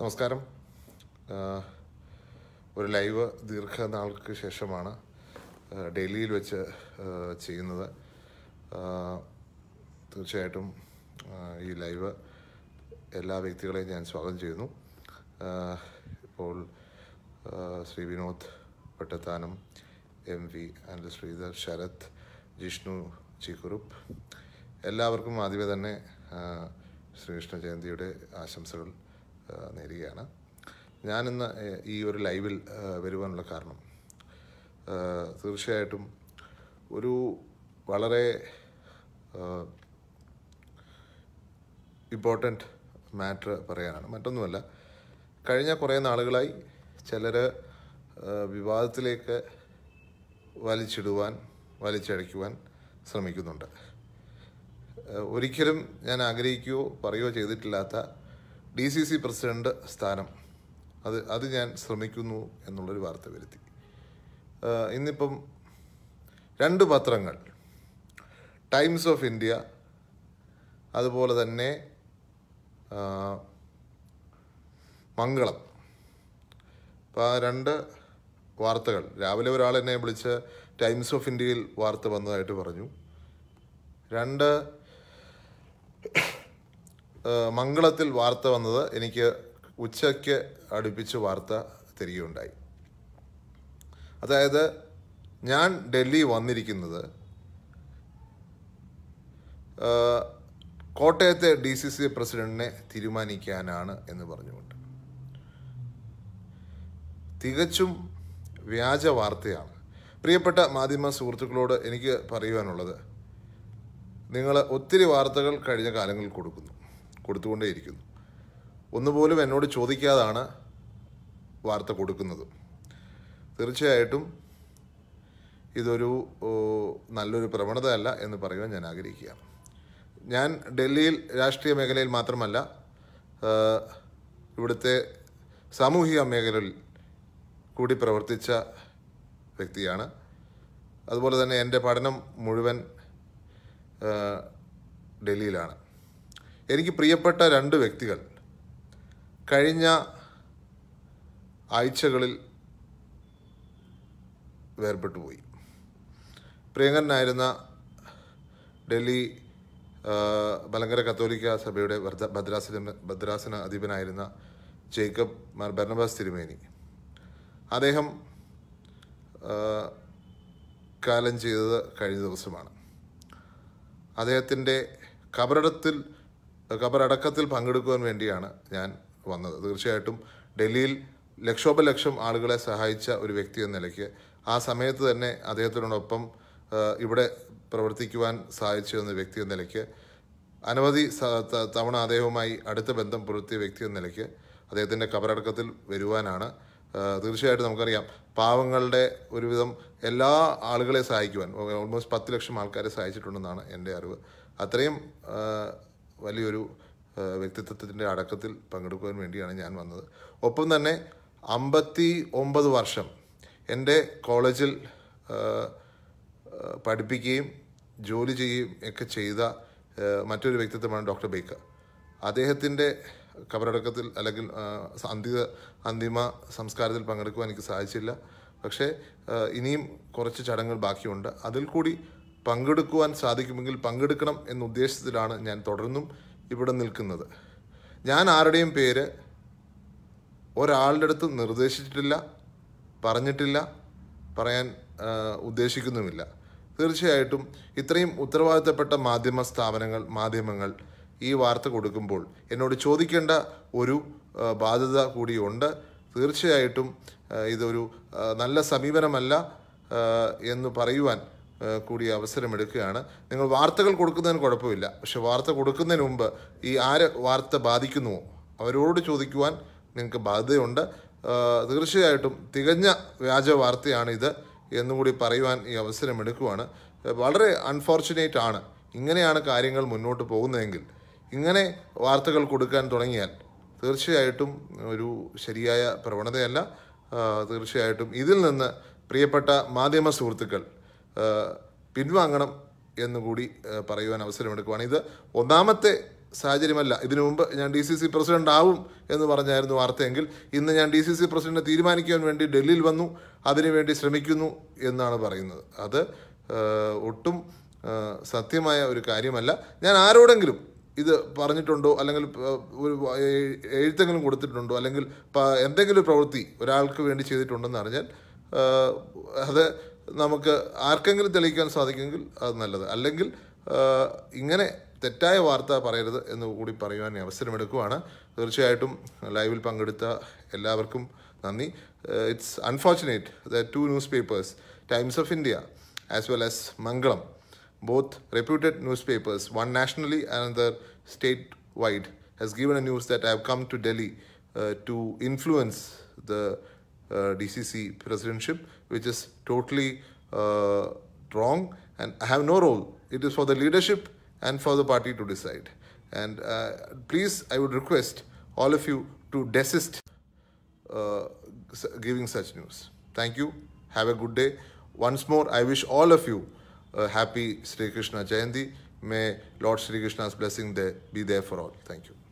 നമസ്കാരം ഒരു ലൈവ് ദീർഘനാൾക്ക് ശേഷമാണ് ഡൽഹിയിൽ വെച്ച് ചെയ്യുന്നത് തീർച്ചയായിട്ടും ഈ ലൈവ് എല്ലാ വ്യക്തികളെയും ഞാൻ സ്വാഗതം ചെയ്യുന്നു ഇപ്പോൾ Shri Vinod Pattathanam M V and Sreedhar Sarath Jishnu Chikkuruppu എല്ലാവർക്കും ആദ്യമേ തന്നെ ശ്രീകൃഷ്ണ ജയന്തിയുടെ ആശംസകൾ നേരുകയാണ് ഞാനിന്ന് ഈ ഒരു ലൈവിൽ വരുവാനുള്ള കാരണം തീർച്ചയായിട്ടും ഒരു വളരെ ഇമ്പോർട്ടൻ്റ് മാറ്റർ പറയാനാണ് മറ്റൊന്നുമല്ല കഴിഞ്ഞ കുറേ നാളുകളായി ചിലർ വിവാദത്തിലേക്ക് വലിച്ചിടുവാൻ വലിച്ചടയ്ക്കുവാൻ ശ്രമിക്കുന്നുണ്ട് ഒരിക്കലും ഞാൻ ആഗ്രഹിക്കുകയോ പറയുകയോ ചെയ്തിട്ടില്ലാത്ത ഡി സി സി പ്രസിഡൻ്റ് സ്ഥാനം അത് അത് ഞാൻ ശ്രമിക്കുന്നു എന്നുള്ളൊരു വാർത്ത വരുത്തി ഇന്നിപ്പം രണ്ട് പത്രങ്ങൾ ടൈംസ് ഓഫ് ഇന്ത്യ അതുപോലെ തന്നെ മംഗളം അപ്പം ആ രണ്ട് വാർത്തകൾ രാവിലെ ഒരാൾ എന്നെ വിളിച്ച് ടൈംസ് ഓഫ് ഇന്ത്യയിൽ വാർത്ത വന്നതായിട്ട് പറഞ്ഞു രണ്ട് മംഗളത്തിൽ വാർത്ത വന്നത് എനിക്ക് ഉച്ചയ്ക്ക് അടുപ്പിച്ച് വാർത്ത തിരികെയുണ്ടായി അതായത് ഞാൻ ഡൽഹി വന്നിരിക്കുന്നത് കോട്ടയത്തെ ഡി സി സി പ്രസിഡന്റിനെ തീരുമാനിക്കാനാണ് എന്ന് പറഞ്ഞുകൊണ്ട് തികച്ചും വ്യാജ വാർത്തയാണ് പ്രിയപ്പെട്ട മാധ്യമ സുഹൃത്തുക്കളോട് എനിക്ക് പറയുവാനുള്ളത് നിങ്ങൾ ഒത്തിരി വാർത്തകൾ കഴിഞ്ഞ കാലങ്ങളിൽ കൊടുക്കുന്നു കൊടുത്തുകൊണ്ടേയിരിക്കുന്നു ഒന്നുപോലും എന്നോട് ചോദിക്കാതാണ് വാർത്ത കൊടുക്കുന്നത് തീർച്ചയായിട്ടും ഇതൊരു നല്ലൊരു അല്ല എന്ന് പറയുവാൻ ഞാൻ ആഗ്രഹിക്കുക ഞാൻ ഡൽഹിയിൽ രാഷ്ട്രീയ മേഖലയിൽ മാത്രമല്ല ഇവിടുത്തെ സാമൂഹിക മേഖലയിൽ കൂടി പ്രവർത്തിച്ച വ്യക്തിയാണ് അതുപോലെ തന്നെ എൻ്റെ പഠനം മുഴുവൻ ഡൽഹിയിലാണ് എനിക്ക് പ്രിയപ്പെട്ട രണ്ട് വ്യക്തികൾ കഴിഞ്ഞ ആഴ്ചകളിൽ വേർപെട്ടു പോയി പ്രിയങ്കരനായിരുന്ന ഡൽഹി മലങ്കര കത്തോലിക്ക സഭയുടെ ഭദ്രാസന ഭദ്രാസന അധിപനായിരുന്ന ജേക്കബ് മാർ ബർണബാസ് തിരുമേനി അദ്ദേഹം കാലം ചെയ്തത് കഴിഞ്ഞ ദിവസമാണ് അദ്ദേഹത്തിൻ്റെ കബറിടത്തിൽ ഖബറടക്കത്തിൽ പങ്കെടുക്കുവാൻ വേണ്ടിയാണ് ഞാൻ വന്നത് തീർച്ചയായിട്ടും ഡൽഹിയിൽ ലക്ഷോപലക്ഷം ആളുകളെ സഹായിച്ച ഒരു വ്യക്തി എന്ന നിലയ്ക്ക് ആ സമയത്ത് തന്നെ അദ്ദേഹത്തിനോടൊപ്പം ഇവിടെ പ്രവർത്തിക്കുവാൻ സഹായിച്ചു എന്ന വ്യക്തി എന്ന നിലയ്ക്ക് അനവധി തവണ അദ്ദേഹവുമായി അടുത്ത ബന്ധം പുലർത്തിയ വ്യക്തി എന്ന നിലയ്ക്ക് അദ്ദേഹത്തിൻ്റെ ഖബറടക്കത്തിൽ വരുവാനാണ് തീർച്ചയായിട്ടും നമുക്കറിയാം പാവങ്ങളുടെ ഒരുവിധം എല്ലാ ആളുകളെ സഹായിക്കുവാൻ ഓൾമോസ്റ്റ് പത്ത് ലക്ഷം ആൾക്കാരെ സഹായിച്ചിട്ടുണ്ടെന്നാണ് എൻ്റെ അറിവ് അത്രയും വലിയൊരു വ്യക്തിത്വത്തിൻ്റെ അടക്കത്തിൽ പങ്കെടുക്കുവാൻ വേണ്ടിയാണ് ഞാൻ വന്നത് ഒപ്പം തന്നെ അമ്പത്തി ഒമ്പത് വർഷം എൻ്റെ കോളേജിൽ പഠിപ്പിക്കുകയും ജോലി ചെയ്യുകയും ഒക്കെ ചെയ്ത മറ്റൊരു വ്യക്തിത്വമാണ് ഡോക്ടർ ബേക്കർ അദ്ദേഹത്തിൻ്റെ കബറടക്കത്തിൽ അല്ലെങ്കിൽ അന്തിമ അന്തിമ സംസ്കാരത്തിൽ പങ്കെടുക്കുവാൻ എനിക്ക് സാധിച്ചില്ല പക്ഷേ ഇനിയും കുറച്ച് ചടങ്ങുകൾ ബാക്കിയുണ്ട് അതിൽ കൂടി പങ്കെടുക്കുവാൻ സാധിക്കുമെങ്കിൽ പങ്കെടുക്കണം എന്ന ഉദ്ദേശത്തിലാണ് ഞാൻ തുടർന്നും ഇവിടെ നിൽക്കുന്നത് ഞാൻ ആരുടെയും പേര് ഒരാളുടെ അടുത്ത് നിർദ്ദേശിച്ചിട്ടില്ല പറഞ്ഞിട്ടില്ല പറയാൻ ഉദ്ദേശിക്കുന്നുമില്ല തീർച്ചയായിട്ടും ഇത്രയും ഉത്തരവാദിത്തപ്പെട്ട മാധ്യമ സ്ഥാപനങ്ങൾ മാധ്യമങ്ങൾ ഈ വാർത്ത കൊടുക്കുമ്പോൾ എന്നോട് ചോദിക്കേണ്ട ഒരു ബാധ്യത കൂടിയുണ്ട് തീർച്ചയായിട്ടും ഇതൊരു നല്ല സമീപനമല്ല എന്ന് പറയുവാൻ കൂടി അവസരമെടുക്കുകയാണ് നിങ്ങൾ വാർത്തകൾ കൊടുക്കുന്നതിന് കുഴപ്പമില്ല പക്ഷെ വാർത്ത കൊടുക്കുന്നതിന് മുമ്പ് ഈ ആര് വാർത്ത ബാധിക്കുന്നുവോ അവരോട് ചോദിക്കുവാൻ നിങ്ങൾക്ക് ബാധ്യതയുണ്ട് തീർച്ചയായിട്ടും തികഞ്ഞ വ്യാജ വാർത്തയാണിത് എന്നുകൂടി പറയുവാൻ ഈ അവസരമെടുക്കുവാണ് വളരെ അൺഫോർച്ചുനേറ്റ് ആണ് ഇങ്ങനെയാണ് കാര്യങ്ങൾ മുന്നോട്ട് പോകുന്നതെങ്കിൽ ഇങ്ങനെ വാർത്തകൾ കൊടുക്കാൻ തുടങ്ങിയാൽ തീർച്ചയായിട്ടും ഒരു ശരിയായ പ്രവണതയല്ല തീർച്ചയായിട്ടും ഇതിൽ നിന്ന് പ്രിയപ്പെട്ട മാധ്യമ സുഹൃത്തുക്കൾ പിൻവാങ്ങണം എന്നുകൂടി പറയുവാൻ അവസരമെടുക്കുവാണ് ഇത് ഒന്നാമത്തെ സാഹചര്യമല്ല ഇതിനു മുമ്പ് ഞാൻ ഡി സി സി പ്രസിഡന്റ് ആവും എന്ന് പറഞ്ഞായിരുന്നു വാർത്തയെങ്കിൽ ഇന്ന് ഞാൻ ഡി സി സി പ്രസിഡന്റ് തീരുമാനിക്കാൻ വേണ്ടി ഡൽഹിയിൽ വന്നു അതിനുവേണ്ടി ശ്രമിക്കുന്നു എന്നാണ് പറയുന്നത് അത് ഒട്ടും സത്യമായ ഒരു കാര്യമല്ല ഞാൻ ആരോടെങ്കിലും ഇത് പറഞ്ഞിട്ടുണ്ടോ അല്ലെങ്കിൽ ഒരു എഴുത്തെങ്കിലും കൊടുത്തിട്ടുണ്ടോ അല്ലെങ്കിൽ എന്തെങ്കിലും പ്രവൃത്തി ഒരാൾക്ക് വേണ്ടി ചെയ്തിട്ടുണ്ടെന്ന് അറിഞ്ഞാൽ അത് നമുക്ക് ആർക്കെങ്കിലും തെളിയിക്കാൻ സാധിക്കുമെങ്കിൽ അത് നല്ലത് അല്ലെങ്കിൽ ഇങ്ങനെ തെറ്റായ വാർത്ത പറയരുത് എന്ന് കൂടി പറയുവാൻ അവസരമെടുക്കുവാണ് തീർച്ചയായിട്ടും ലൈവിൽ പങ്കെടുത്ത എല്ലാവർക്കും നന്ദി it's unfortunate the two news papers Times of India as well as Mangalam both reputed news papers one nationally other state wide has given a news that I have come to Delhi to influence the D C C presidentship which is totally uh, wrong and I have no role. It is for the leadership and for the party to decide. And uh, please, I would request all of you to desist uh, giving such news. Thank you. Have a good day. Once more, I wish all of you a happy Sri Krishna Jayanti. May Lord Sri Krishna's blessing there be there for all. Thank you.